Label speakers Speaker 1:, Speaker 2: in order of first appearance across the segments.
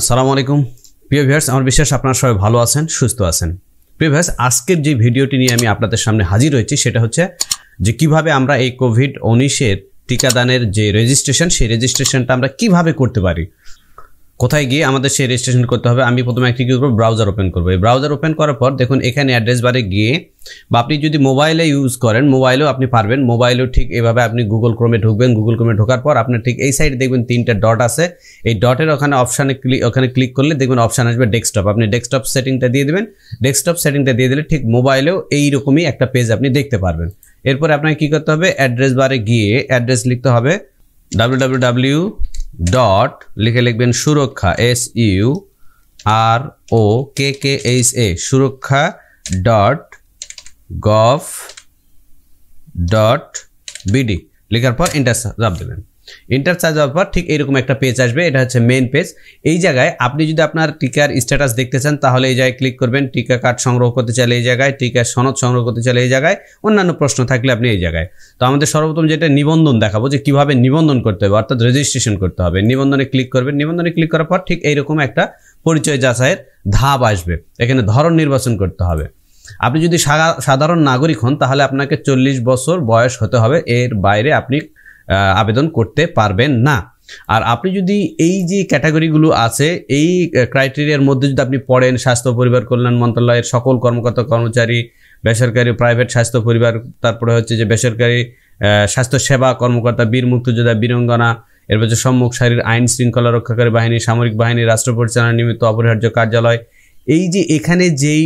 Speaker 1: আসসালামু আলাইকুম প্রিয় ভিউয়ার্স আমার বিশ্বাস আপনারা সবাই ভালো আছেন সুস্থ আছেন প্রিয় ভিউয়ার্স আজকের যে ভিডিওটি নিয়ে আমি আপনাদের সামনে হাজির হয়েছি সেটা হচ্ছে যে কিভাবে আমরা এই কোভিড উনিশের টিকাদানের যে রেজিস্ট্রেশন সেই রেজিস্ট্রেশনটা আমরা কিভাবে করতে পারি কোথায় গিয়ে আমাদের সেই রেজিস্ট্রেশন করতে হবে আমি প্রথমে একটি কী করবো ব্রাউজার ওপেন করবো এই ব্রাউজার ওপেন করার পর দেখুন এখানে অ্যাড্রেস বারে গিয়ে বা আপনি যদি মোবাইলে ইউজ করেন মোবাইলেও আপনি পারবেন মোবাইলেও ঠিক এভাবে আপনি গুগল ক্রমে ঢুকবেন গুগল ক্রমে ঢোকার পর আপনার ঠিক এই সাইডে দেখবেন তিনটা ডট আছে এই ডটের ওখানে অপশানে ক্লিক ওখানে ক্লিক করলে দেখবেন অপশান আসবে ডেস্কটপ আপনি ডেস্কটপ সেটিংটা দিয়ে দেবেন ডেস্কটপ সেটিংটা দিয়ে দিলে ঠিক মোবাইলেও এইরকমই একটা পেজ আপনি দেখতে পারবেন এরপরে আপনাকে কী করতে হবে অ্যাড্রেস বারে গিয়ে অ্যাড্রেস লিখতে হবে ডাব্লিউ ডাব্লিউ ডাব্লিউ डॉट लिखे लिखবেন সুরক্ষা s u r o k k h a Surokkha dot g o f dot b d লিখার পর এন্টার চাপ দিবেন চার্জ হওয়ার পর ঠিক এরকম একটা পেজ আসবে এটা হচ্ছে মেন পেজ এই জায়গায় আপনি যদি আপনার টিকার স্ট্যাটাস দেখতে চান তাহলে এই জায়গায় ক্লিক করবেন টিকা কার্ড সংগ্রহ করতে চাইলে এই জায়গায় টিকার সনদ সংগ্রহ করতে চাইলে এই জায়গায় অন্যান্য প্রশ্ন থাকলে আপনি এই জায়গায় তো আমাদের সর্বপ্রথম যেটা নিবন্ধন দেখাবো যে কীভাবে নিবন্ধন করতে হবে অর্থাৎ রেজিস্ট্রেশন করতে হবে নিবন্ধনে ক্লিক করবেন নিবন্ধনে ক্লিক করার পর ঠিক এইরকম একটা পরিচয় যাচাইয়ের ধাপ আসবে এখানে ধরন নির্বাচন করতে হবে আপনি যদি সাধারণ নাগরিক হন তাহলে আপনাকে চল্লিশ বছর বয়স হতে হবে এর বাইরে আপনি আবেদন করতে পারবেন না আর আপনি যদি এই যে ক্যাটাগরিগুলো আছে এই ক্রাইটেরিয়ার মধ্যে যদি আপনি পড়েন স্বাস্থ্য পরিবার কল্যাণ মন্ত্রণালয়ের সকল কর্মকর্তা কর্মচারী বেসরকারি প্রাইভেট স্বাস্থ্য পরিবার তারপরে হচ্ছে যে বেসরকারি স্বাস্থ্যসেবা কর্মকর্তা বীর মুক্তিযোদ্ধা বীরঙ্গনা এরপর হচ্ছে সম্মুখ সারির আইন শৃঙ্খলা রক্ষাকারী বাহিনী সামরিক বাহিনী রাষ্ট্র পরিচালনা নিমিত্ত অপরিহার্য কার্যালয় এই যে এখানে যেই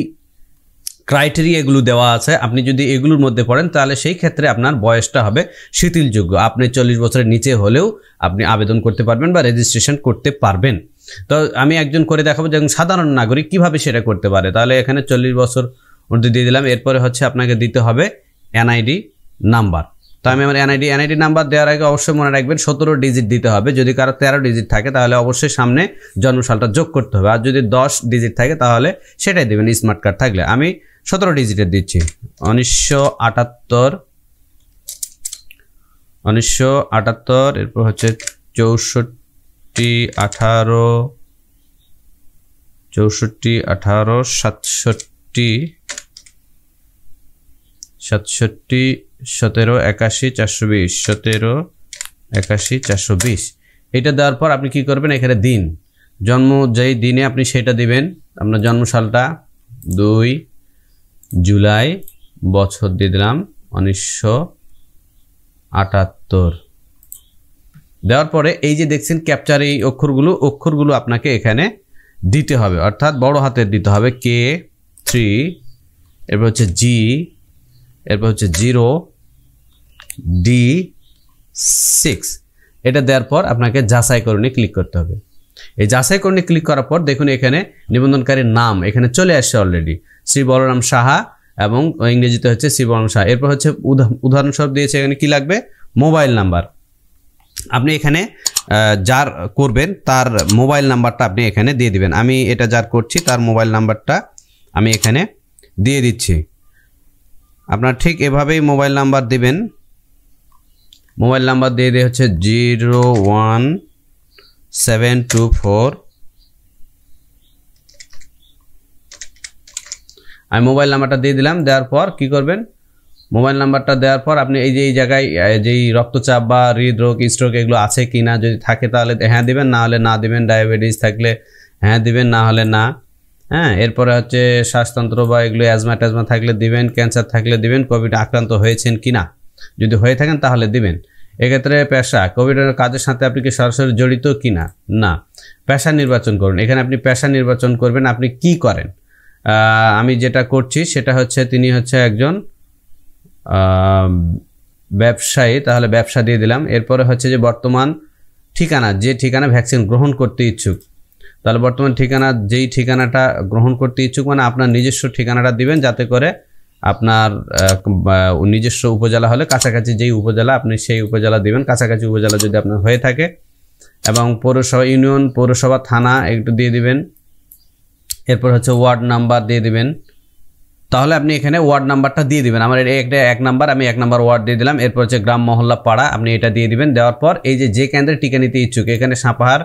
Speaker 1: ক্রাইটেরিয়া এগুলো দেওয়া আছে আপনি যদি এগুলোর মধ্যে পড়েন তাহলে সেই ক্ষেত্রে আপনার বয়সটা হবে শিথিলযোগ্য আপনি চল্লিশ বছরের নিচে হলেও আপনি আবেদন করতে পারবেন বা রেজিস্ট্রেশন করতে পারবেন তো আমি একজন করে দেখাবো যে সাধারণ নাগরিক কিভাবে সেটা করতে পারে তাহলে এখানে চল্লিশ বছর মধ্যে দিয়ে দিলাম এরপরে হচ্ছে আপনাকে দিতে হবে এনআইডি নাম্বার তো আমি আমার এনআইডি এনআইডি নাম্বার দেওয়ার আগে অবশ্যই মনে রাখবেন সতেরো ডিজিট দিতে হবে যদি কারো তেরো ডিজিট থাকে তাহলে অবশ্যই সামনে জন্মসালটা যোগ করতে হবে আর যদি দশ ডিজিট থাকে তাহলে সেটাই দেবেন স্মার্ট কার্ড থাকলে আমি সতেরো ডিজিটের দিচ্ছি উনিশশো আটাত্তর উনিশশো আটাত্তর এরপর হচ্ছে চৌষট্টি আঠারো চৌষট্টি আঠারো সাতষট্টি সাতষট্টি সতেরো একাশি চারশো বিশ সতেরো একাশি চারশো বিশ এটা দেওয়ার পর আপনি কি করবেন এখানে দিন জন্ম যেই দিনে আপনি সেটা দিবেন আপনার জন্মসালটা দুই জুলাই বছর দিয়ে দিলাম উনিশশো আটাত্তর দেওয়ার পরে এই যে দেখছেন ক্যাপচার এই অক্ষরগুলো অক্ষরগুলো আপনাকে এখানে দিতে হবে অর্থাৎ বড় হাতের দিতে হবে কে থ্রি এরপর হচ্ছে জি এরপর হচ্ছে জিরো ডি সিক্স এটা দেওয়ার পর আপনাকে যাচাইকরণে ক্লিক করতে হবে এই যাচাইকরণে ক্লিক করার পর দেখুন এখানে নিবন্ধনকারীর নাম এখানে চলে আসছে অলরেডি শ্রী বলরাম সাহা এবং ইংরেজিতে হচ্ছে শ্রী বলরাম সাহা এরপর হচ্ছে উদাহরণস্বরূপ দিয়েছে এখানে কি লাগবে মোবাইল নাম্বার আপনি এখানে যার করবেন তার মোবাইল নাম্বারটা আপনি এখানে দিয়ে দিবেন আমি এটা যার করছি তার মোবাইল নাম্বারটা আমি এখানে দিয়ে দিচ্ছি আপনার ঠিক এভাবেই মোবাইল নাম্বার দিবেন মোবাইল নাম্বার দিয়ে দিয়ে হচ্ছে zero one seven two four আমি মোবাইল নাম্বারটা দিয়ে দিলাম দেওয়ার পর কি করবেন মোবাইল নাম্বারটা দেওয়ার পর আপনি এই যে এই জায়গায় যেই রক্তচাপ বা হৃদরোগ স্ট্রোক এগুলো আছে কি না যদি থাকে তাহলে হ্যাঁ দেবেন না হলে না দেবেন ডায়াবেটিস থাকলে হ্যাঁ দিবেন না হলে না হ্যাঁ এরপরে হচ্ছে শ্বাসতন্ত্র বা এগুলো অ্যাজমা ট্যাজমা থাকলে দিবেন ক্যান্সার থাকলে দিবেন কোভিড আক্রান্ত হয়েছেন কি না যদি হয়ে থাকেন তাহলে দিবেন এক্ষেত্রে পেশা কোভিডের কাজের সাথে আপনি কি সরাসরি জড়িত কি না না পেশা নির্বাচন করুন এখানে আপনি পেশা নির্বাচন করবেন আপনি কি করেন আমি যেটা করছি সেটা হচ্ছে তিনি হচ্ছে একজন ব্যবসায়ী তাহলে ব্যবসা দিয়ে দিলাম এরপরে হচ্ছে যে বর্তমান ঠিকানা যে ঠিকানা ভ্যাকসিন গ্রহণ করতে ইচ্ছুক তাহলে বর্তমান ঠিকানা যেই ঠিকানাটা গ্রহণ করতে ইচ্ছুক মানে আপনার নিজস্ব ঠিকানাটা দিবেন যাতে করে আপনার নিজস্ব উপজেলা হলে কাছাকাছি যেই উপজেলা আপনি সেই উপজেলা দিবেন কাছাকাছি উপজেলা যদি আপনার হয়ে থাকে এবং পৌরসভা ইউনিয়ন পৌরসভা থানা একটু দিয়ে দিবেন এরপর হচ্ছে ওয়ার্ড নাম্বার দিয়ে দেবেন তাহলে আপনি এখানে ওয়ার্ড নাম্বারটা দিয়ে দিবেন আমার একটা এক নাম্বার আমি এক নাম্বার ওয়ার্ড দিয়ে দিলাম এরপর হচ্ছে গ্রাম মহল্লা পাড়া আপনি এটা দিয়ে দিবেন দেওয়ার পর এই যে যে কেন্দ্রে টিকা নিতে ইচ্ছুক এখানে সাঁপাহার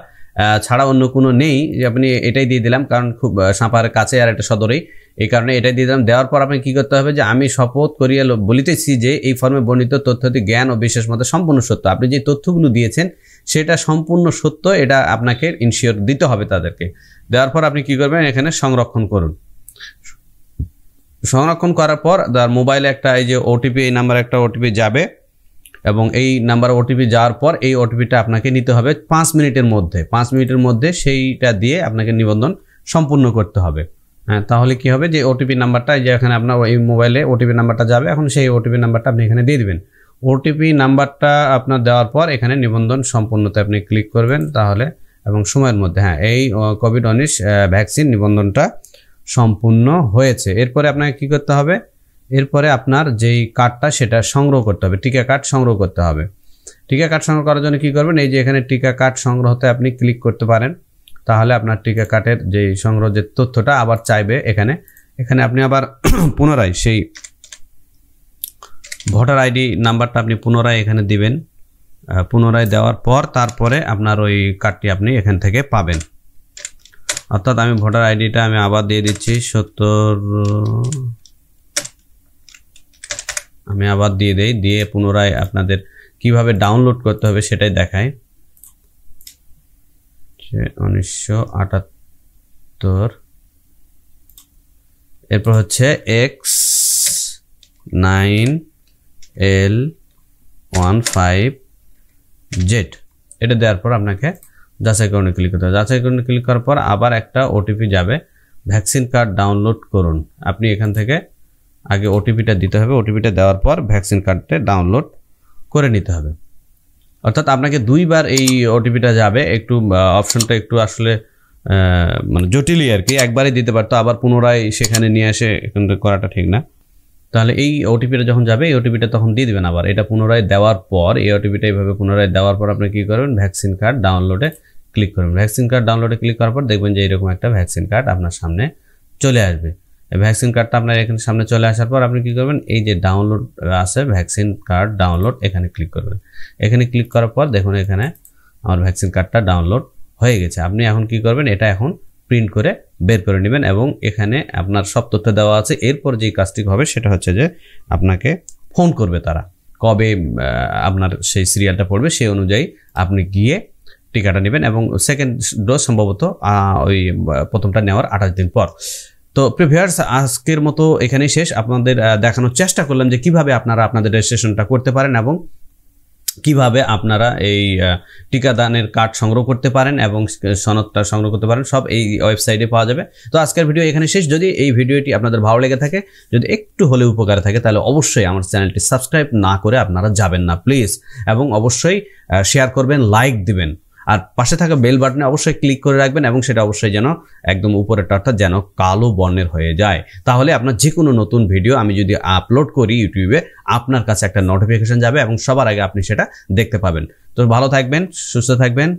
Speaker 1: ছাড়া অন্য কোনো নেই যে আপনি এটাই দিয়ে দিলাম কারণ খুব সাঁপাহারের কাছে আর একটা সদরেই এই কারণে এটাই দিয়ে দিলাম দেওয়ার পর আপনি কী করতে হবে যে আমি শপথ করিয়া বলিতেছি যে এই ফর্মে বর্ণিত তথ্যটি জ্ঞান ও বিশেষ মতো সম্পূর্ণ সত্য আপনি যে তথ্যগুলো দিয়েছেন সেটা সম্পূর্ণ সত্য এটা আপনাকে ইনশিওর দিতে হবে তাদেরকে দেওয়ার পর আপনি কি করবেন এখানে সংরক্ষণ করুন সংরক্ষণ করার পর তার মোবাইলে একটা এই যে ওটিপি এই নাম্বারে একটা ওটিপি যাবে এবং এই নাম্বার ওটিপি যাওয়ার পর এই ওটিপিটা আপনাকে নিতে হবে পাঁচ মিনিটের মধ্যে পাঁচ মিনিটের মধ্যে সেইটা দিয়ে আপনাকে নিবন্ধন সম্পূর্ণ করতে হবে হ্যাঁ তাহলে কি হবে যে ওটিপি নাম্বারটা যে এখানে আপনার এই মোবাইলে ওটিপি নাম্বারটা যাবে এখন সেই ওটিপি নাম্বারটা আপনি এখানে দিয়ে দেবেন ওটিপি নাম্বারটা আপনার দেওয়ার পর এখানে নিবন্ধন সম্পূর্ণতে আপনি ক্লিক করবেন তাহলে এবং সময়ের মধ্যে হ্যাঁ এই কোভিড উনিশ ভ্যাকসিন নিবন্ধনটা সম্পূর্ণ হয়েছে এরপরে আপনাকে কি করতে হবে এরপরে আপনার যেই কার্ডটা সেটা সংগ্রহ করতে হবে টিকা কার্ড সংগ্রহ করতে হবে টিকা কার্ড সংগ্রহ করার জন্য কী করবেন এই যে এখানে টিকা কার্ড সংগ্রহতে আপনি ক্লিক করতে পারেন তাহলে আপনার টিকা কার্ডের যেই সংগ্রহ যে তথ্যটা আবার চাইবে এখানে এখানে আপনি আবার পুনরায় সেই ভোটার আইডি নাম্বারটা আপনি পুনরায় এখানে দিবেন পুনরায় দেওয়ার পর তারপরে আপনার ওই কার্ডটি আপনি এখান থেকে পাবেন অর্থাৎ আমি ভোটার আইডিটা আমি আবার দিয়ে দিচ্ছি সত্তর আমি আবার দিয়ে দিই দিয়ে পুনরায় আপনাদের কিভাবে ডাউনলোড করতে হবে সেটাই দেখায় উনিশশো আটাত্তর এরপর হচ্ছে X nine L one five Z এটা দেওয়ার পর আপনাকে যাচাইকরণে ক্লিক করতে হবে যাচাইকরণে ক্লিক করার পর আবার একটা ওটিপি যাবে ভ্যাকসিন কার্ড ডাউনলোড করুন আপনি এখান থেকে আগে ওটিপিটা দিতে হবে ওটিপিটা দেওয়ার পর ভ্যাকসিন কার্ডটা ডাউনলোড করে নিতে হবে অর্থাৎ আপনাকে দুইবার এই ওটিপিটা যাবে একটু অপশনটা একটু আসলে মানে জটিলই আর কি একবারই দিতে পারতো আবার পুনরায় সেখানে নিয়ে এসে করাটা ঠিক না তাহলে এই ওটিপিটা যখন যাবে এই ওটিপিটা তখন দিয়ে দেবেন আবার এটা পুনরায় দেওয়ার পর এই ওটিপিটা এইভাবে পুনরায় দেওয়ার পর আপনি কী করবেন ভ্যাকসিন কার্ড ডাউনলোডে ক্লিক করবেন ভ্যাকসিন কার্ড ডাউনলোডে ক্লিক করার পর দেখবেন যে এরকম একটা ভ্যাকসিন কার্ড আপনার সামনে চলে আসবে ভ্যাকসিন কার্ডটা আপনার এখানে সামনে চলে আসার পর আপনি কী করবেন এই যে ডাউনলোড আছে ভ্যাকসিন কার্ড ডাউনলোড এখানে ক্লিক করবেন এখানে ক্লিক করার পর দেখুন এখানে আমার ভ্যাকসিন কার্ডটা ডাউনলোড হয়ে গেছে আপনি এখন কি করবেন এটা এখন প্রিন্ট করে বের করে নেবেন এবং এখানে আপনার সব তথ্য দেওয়া আছে এরপর যে কাজটি হবে সেটা হচ্ছে যে আপনাকে ফোন করবে তারা কবে আপনার সেই সিরিয়ালটা পড়বে সেই অনুযায়ী আপনি গিয়ে টিকাটা নেবেন এবং সেকেন্ড ডোজ সম্ভবত ওই প্রথমটা নেওয়ার আঠাশ দিন পর তো প্রিভিয়ার্স আজকের মতো এখানেই শেষ আপনাদের দেখানোর চেষ্টা করলাম যে কিভাবে আপনারা আপনাদের রেজিস্ট্রেশনটা করতে পারেন এবং কিভাবে আপনারা এই টিকাদানের কার্ড সংগ্রহ করতে পারেন এবং সনদটা সংগ্রহ করতে পারেন সব এই ওয়েবসাইটে পাওয়া যাবে তো আজকের ভিডিও এখানে শেষ যদি এই ভিডিওটি আপনাদের ভালো লেগে থাকে যদি একটু হলে উপকার থাকে তাহলে অবশ্যই আমার চ্যানেলটি সাবস্ক্রাইব না করে আপনারা যাবেন না প্লিজ এবং অবশ্যই শেয়ার করবেন লাইক দিবেন আর পাশে থাকা বেল বাটনে অবশ্যই ক্লিক করে রাখবেন এবং সেটা অবশ্যই যেন একদম উপরের অর্থাৎ যেন কালো বর্ণের হয়ে যায় তাহলে আপনার যে কোনো নতুন ভিডিও আমি যদি আপলোড করি ইউটিউবে আপনার কাছে একটা নোটিফিকেশন যাবে এবং সবার আগে আপনি সেটা দেখতে পাবেন তো ভালো থাকবেন সুস্থ থাকবেন